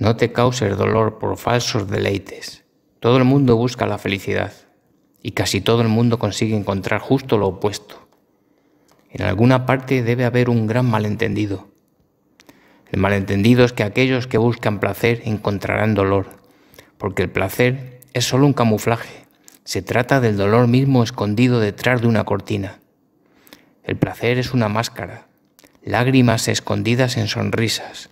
No te causes dolor por falsos deleites. Todo el mundo busca la felicidad y casi todo el mundo consigue encontrar justo lo opuesto. En alguna parte debe haber un gran malentendido. El malentendido es que aquellos que buscan placer encontrarán dolor, porque el placer es solo un camuflaje. Se trata del dolor mismo escondido detrás de una cortina. El placer es una máscara, lágrimas escondidas en sonrisas,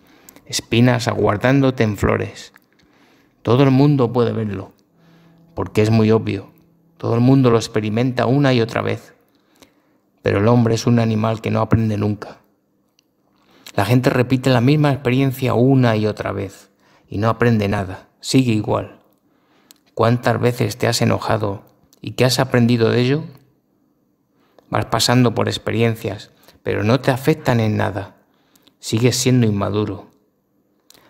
espinas aguardándote en flores. Todo el mundo puede verlo, porque es muy obvio. Todo el mundo lo experimenta una y otra vez. Pero el hombre es un animal que no aprende nunca. La gente repite la misma experiencia una y otra vez y no aprende nada, sigue igual. ¿Cuántas veces te has enojado y qué has aprendido de ello? Vas pasando por experiencias, pero no te afectan en nada. Sigues siendo inmaduro.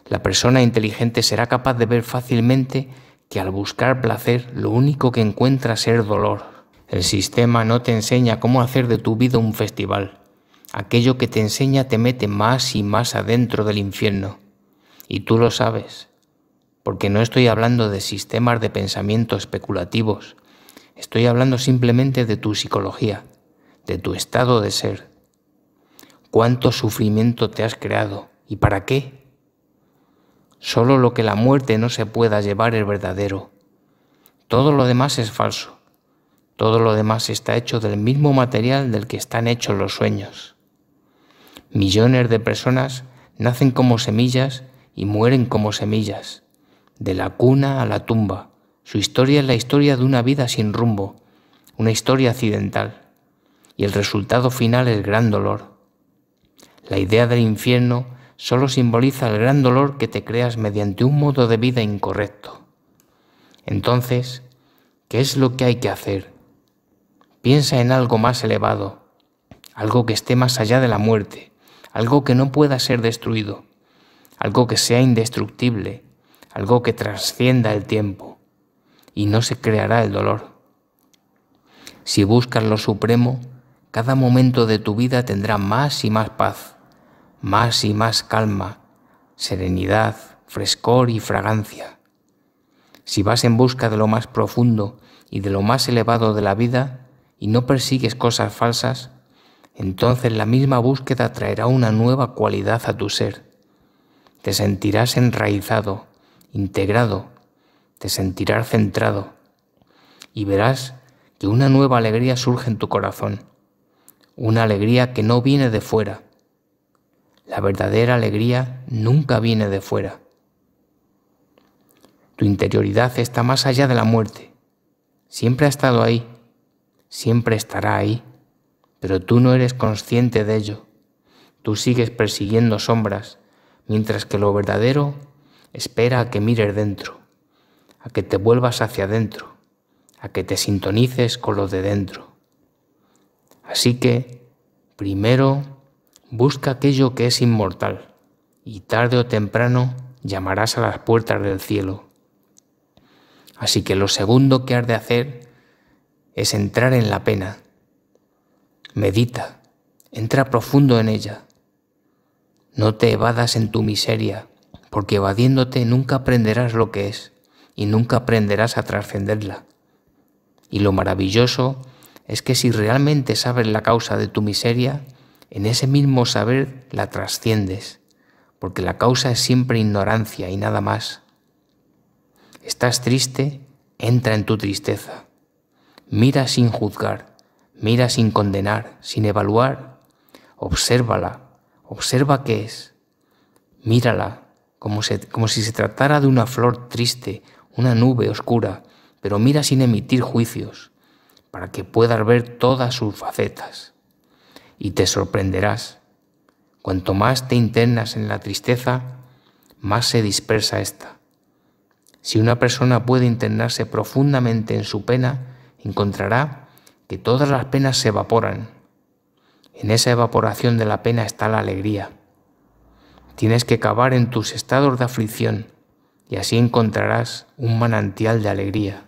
La persona inteligente será capaz de ver fácilmente que al buscar placer lo único que encuentra ser dolor. El sistema no te enseña cómo hacer de tu vida un festival. Aquello que te enseña te mete más y más adentro del infierno. Y tú lo sabes, porque no estoy hablando de sistemas de pensamiento especulativos, estoy hablando simplemente de tu psicología, de tu estado de ser. ¿Cuánto sufrimiento te has creado? ¿Y para qué? Solo lo que la muerte no se pueda llevar es verdadero. Todo lo demás es falso. Todo lo demás está hecho del mismo material del que están hechos los sueños. Millones de personas nacen como semillas y mueren como semillas, de la cuna a la tumba. Su historia es la historia de una vida sin rumbo, una historia accidental, y el resultado final es gran dolor. La idea del infierno solo simboliza el gran dolor que te creas mediante un modo de vida incorrecto. Entonces, ¿qué es lo que hay que hacer? Piensa en algo más elevado, algo que esté más allá de la muerte, algo que no pueda ser destruido, algo que sea indestructible, algo que trascienda el tiempo, y no se creará el dolor. Si buscas lo supremo, cada momento de tu vida tendrá más y más paz más y más calma, serenidad, frescor y fragancia. Si vas en busca de lo más profundo y de lo más elevado de la vida y no persigues cosas falsas, entonces la misma búsqueda traerá una nueva cualidad a tu ser. Te sentirás enraizado, integrado, te sentirás centrado y verás que una nueva alegría surge en tu corazón, una alegría que no viene de fuera, la verdadera alegría nunca viene de fuera. Tu interioridad está más allá de la muerte. Siempre ha estado ahí, siempre estará ahí, pero tú no eres consciente de ello. Tú sigues persiguiendo sombras, mientras que lo verdadero espera a que mires dentro, a que te vuelvas hacia adentro, a que te sintonices con lo de dentro. Así que, primero, Busca aquello que es inmortal, y tarde o temprano llamarás a las puertas del cielo. Así que lo segundo que has de hacer es entrar en la pena. Medita, entra profundo en ella. No te evadas en tu miseria, porque evadiéndote nunca aprenderás lo que es y nunca aprenderás a trascenderla. Y lo maravilloso es que si realmente sabes la causa de tu miseria, en ese mismo saber la trasciendes, porque la causa es siempre ignorancia y nada más. Estás triste, entra en tu tristeza. Mira sin juzgar, mira sin condenar, sin evaluar. Obsérvala, observa qué es. Mírala, como, como si se tratara de una flor triste, una nube oscura, pero mira sin emitir juicios, para que puedas ver todas sus facetas y te sorprenderás. Cuanto más te internas en la tristeza, más se dispersa esta. Si una persona puede internarse profundamente en su pena, encontrará que todas las penas se evaporan. En esa evaporación de la pena está la alegría. Tienes que cavar en tus estados de aflicción y así encontrarás un manantial de alegría.